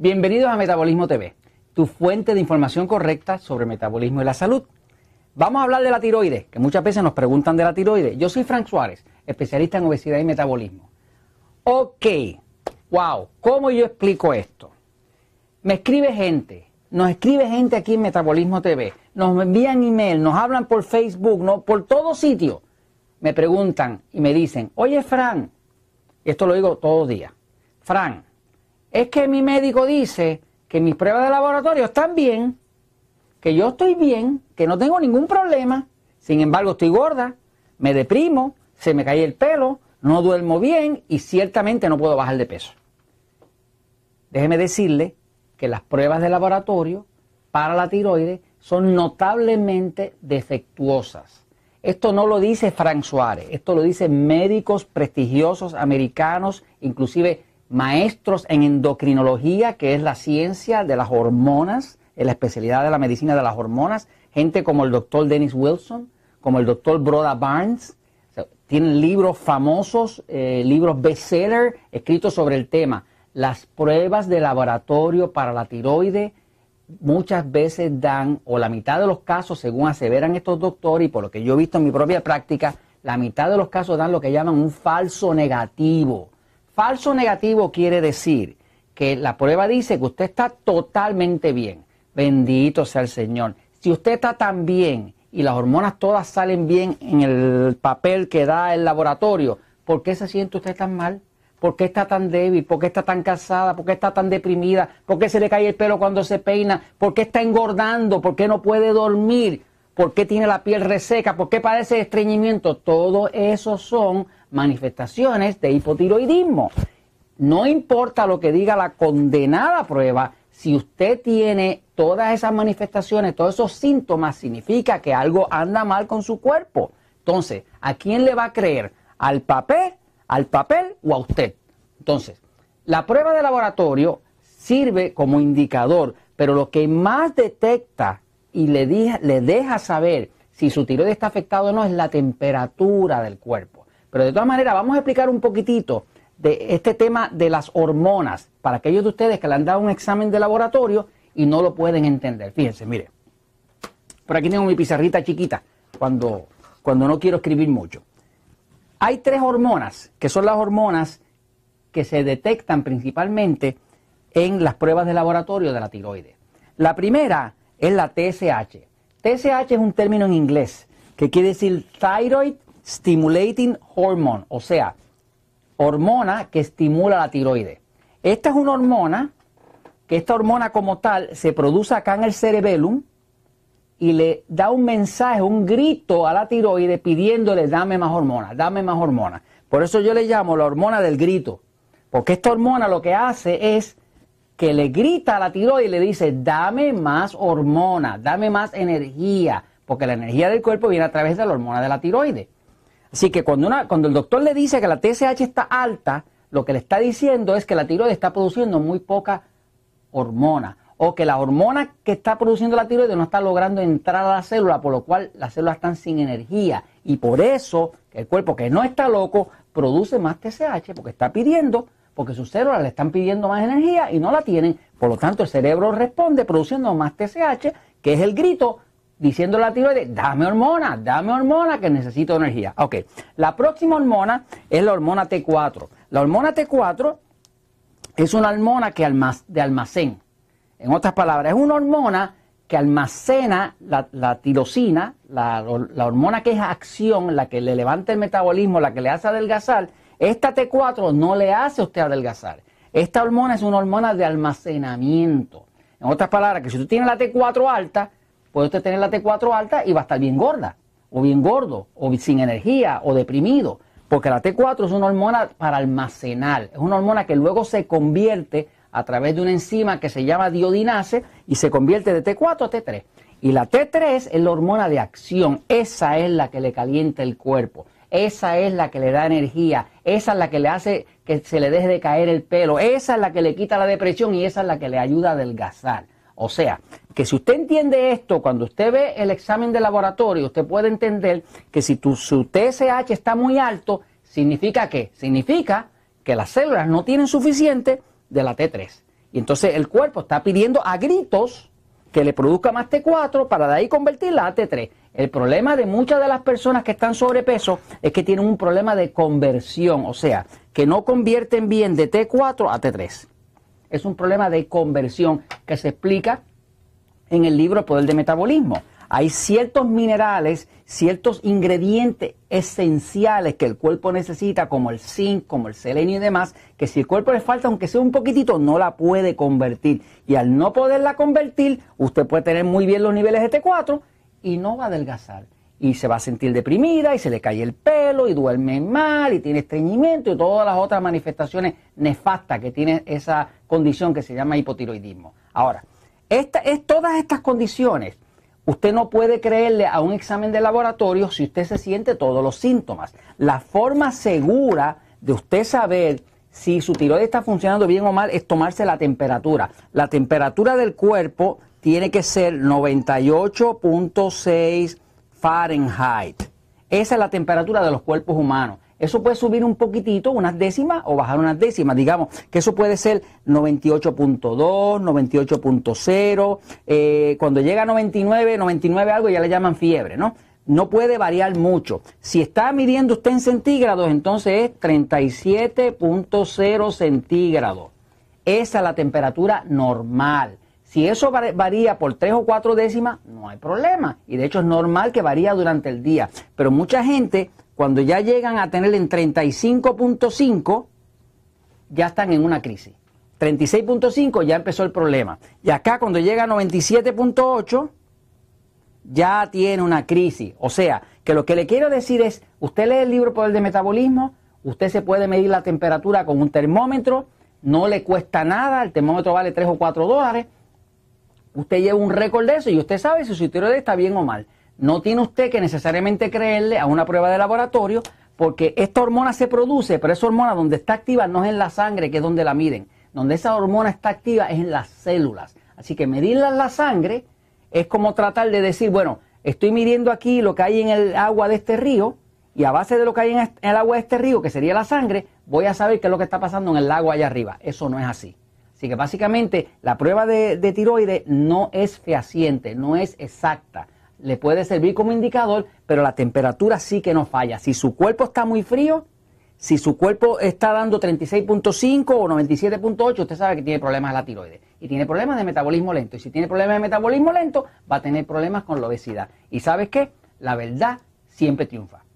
Bienvenidos a Metabolismo TV, tu fuente de información correcta sobre metabolismo y la salud. Vamos a hablar de la tiroides, que muchas veces nos preguntan de la tiroides. Yo soy Frank Suárez, especialista en obesidad y metabolismo. Ok, wow, ¿cómo yo explico esto? Me escribe gente, nos escribe gente aquí en Metabolismo TV, nos envían email, nos hablan por Facebook, ¿no? por todo sitio. Me preguntan y me dicen, oye Frank, esto lo digo todos los días, Frank, es que mi médico dice que mis pruebas de laboratorio están bien, que yo estoy bien, que no tengo ningún problema, sin embargo estoy gorda, me deprimo, se me cae el pelo, no duermo bien y ciertamente no puedo bajar de peso. Déjeme decirle que las pruebas de laboratorio para la tiroides son notablemente defectuosas. Esto no lo dice Frank Suárez, esto lo dicen médicos prestigiosos americanos, inclusive maestros en endocrinología, que es la ciencia de las hormonas, en la especialidad de la medicina de las hormonas, gente como el doctor Dennis Wilson, como el doctor Broda Barnes, tienen libros famosos, eh, libros bestseller, escritos sobre el tema. Las pruebas de laboratorio para la tiroide muchas veces dan, o la mitad de los casos, según aseveran estos doctores, y por lo que yo he visto en mi propia práctica, la mitad de los casos dan lo que llaman un falso negativo. Falso negativo quiere decir que la prueba dice que usted está totalmente bien. Bendito sea el Señor. Si usted está tan bien y las hormonas todas salen bien en el papel que da el laboratorio, ¿por qué se siente usted tan mal? ¿Por qué está tan débil? ¿Por qué está tan cansada? ¿Por qué está tan deprimida? ¿Por qué se le cae el pelo cuando se peina? ¿Por qué está engordando? ¿Por qué no puede dormir? ¿Por qué tiene la piel reseca? ¿Por qué padece estreñimiento? Todo eso son manifestaciones de hipotiroidismo. No importa lo que diga la condenada prueba, si usted tiene todas esas manifestaciones, todos esos síntomas, significa que algo anda mal con su cuerpo. Entonces, ¿a quién le va a creer? ¿Al papel, al papel o a usted? Entonces, la prueba de laboratorio sirve como indicador, pero lo que más detecta y le, deja, le deja saber si su tiroides está afectado o no es la temperatura del cuerpo. Pero de todas maneras, vamos a explicar un poquitito de este tema de las hormonas para aquellos de ustedes que le han dado un examen de laboratorio y no lo pueden entender. Fíjense, mire. Por aquí tengo mi pizarrita chiquita cuando, cuando no quiero escribir mucho. Hay tres hormonas, que son las hormonas que se detectan principalmente en las pruebas de laboratorio de la tiroide. La primera es la TSH. TSH es un término en inglés que quiere decir Thyroid Stimulating Hormone, o sea, hormona que estimula la tiroides. Esta es una hormona, que esta hormona como tal se produce acá en el cerebellum y le da un mensaje, un grito a la tiroides pidiéndole dame más hormona, dame más hormona. Por eso yo le llamo la hormona del grito, porque esta hormona lo que hace es que le grita a la tiroide y le dice dame más hormona, dame más energía, porque la energía del cuerpo viene a través de la hormona de la tiroides. Así que cuando, una, cuando el doctor le dice que la TSH está alta, lo que le está diciendo es que la tiroides está produciendo muy poca hormona o que la hormona que está produciendo la tiroides no está logrando entrar a la célula, por lo cual las células están sin energía y por eso el cuerpo que no está loco produce más TSH porque está pidiendo, porque sus células le están pidiendo más energía y no la tienen, por lo tanto el cerebro responde produciendo más TSH, que es el grito diciendo la tiroides, dame hormona, dame hormona que necesito energía. Ok, la próxima hormona es la hormona T4. La hormona T4 es una hormona que de almacén. En otras palabras, es una hormona que almacena la, la tirosina, la, la, hormona que es acción, la que le levanta el metabolismo, la que le hace adelgazar. Esta T4 no le hace a usted adelgazar. Esta hormona es una hormona de almacenamiento. En otras palabras, que si tú tienes la T4 alta, puede usted tener la T4 alta y va a estar bien gorda, o bien gordo, o sin energía, o deprimido. Porque la T4 es una hormona para almacenar, es una hormona que luego se convierte a través de una enzima que se llama diodinase y se convierte de T4 a T3. Y la T3 es la hormona de acción, esa es la que le calienta el cuerpo, esa es la que le da energía, esa es la que le hace que se le deje de caer el pelo, esa es la que le quita la depresión y esa es la que le ayuda a adelgazar. O sea, que si usted entiende esto, cuando usted ve el examen de laboratorio, usted puede entender que si tu, su TSH está muy alto, significa qué? significa que las células no tienen suficiente de la T3. Y entonces el cuerpo está pidiendo a gritos que le produzca más T4 para de ahí convertirla a T3. El problema de muchas de las personas que están sobrepeso es que tienen un problema de conversión, o sea, que no convierten bien de T4 a T3 es un problema de conversión que se explica en el libro Poder de Metabolismo. Hay ciertos minerales, ciertos ingredientes esenciales que el cuerpo necesita, como el zinc, como el selenio y demás, que si el cuerpo le falta, aunque sea un poquitito, no la puede convertir. Y al no poderla convertir, usted puede tener muy bien los niveles de T4 y no va a adelgazar y se va a sentir deprimida y se le cae el pelo y duerme mal y tiene estreñimiento y todas las otras manifestaciones nefastas que tiene esa condición que se llama hipotiroidismo. Ahora, esta, es, todas estas condiciones, usted no puede creerle a un examen de laboratorio si usted se siente todos los síntomas. La forma segura de usted saber si su tiroides está funcionando bien o mal es tomarse la temperatura. La temperatura del cuerpo tiene que ser 98.6 Fahrenheit. Esa es la temperatura de los cuerpos humanos. Eso puede subir un poquitito, unas décimas, o bajar unas décimas. Digamos que eso puede ser 98.2, 98.0. Eh, cuando llega a 99, 99 algo ya le llaman fiebre, ¿no? No puede variar mucho. Si está midiendo usted en centígrados, entonces es 37.0 centígrados. Esa es la temperatura normal. Si eso varía por tres o cuatro décimas, no hay problema. Y de hecho es normal que varía durante el día. Pero mucha gente, cuando ya llegan a tener en 35.5, ya están en una crisis. 36.5 ya empezó el problema. Y acá cuando llega a 97.8, ya tiene una crisis. O sea, que lo que le quiero decir es, usted lee el libro Poder de Metabolismo, usted se puede medir la temperatura con un termómetro, no le cuesta nada, el termómetro vale 3 o 4 dólares. Usted lleva un récord de eso y usted sabe si su tiroides está bien o mal. No tiene usted que necesariamente creerle a una prueba de laboratorio porque esta hormona se produce, pero esa hormona donde está activa no es en la sangre, que es donde la miden. Donde esa hormona está activa es en las células. Así que medirla en la sangre es como tratar de decir, bueno, estoy midiendo aquí lo que hay en el agua de este río y a base de lo que hay en el agua de este río, que sería la sangre, voy a saber qué es lo que está pasando en el lago allá arriba. Eso no es así. Así que básicamente la prueba de, tiroides no es fehaciente, no es exacta. Le puede servir como indicador, pero la temperatura sí que no falla. Si su cuerpo está muy frío, si su cuerpo está dando 36.5 o 97.8, usted sabe que tiene problemas de la tiroides y tiene problemas de metabolismo lento. Y si tiene problemas de metabolismo lento, va a tener problemas con la obesidad. ¿Y sabes qué? La verdad siempre triunfa.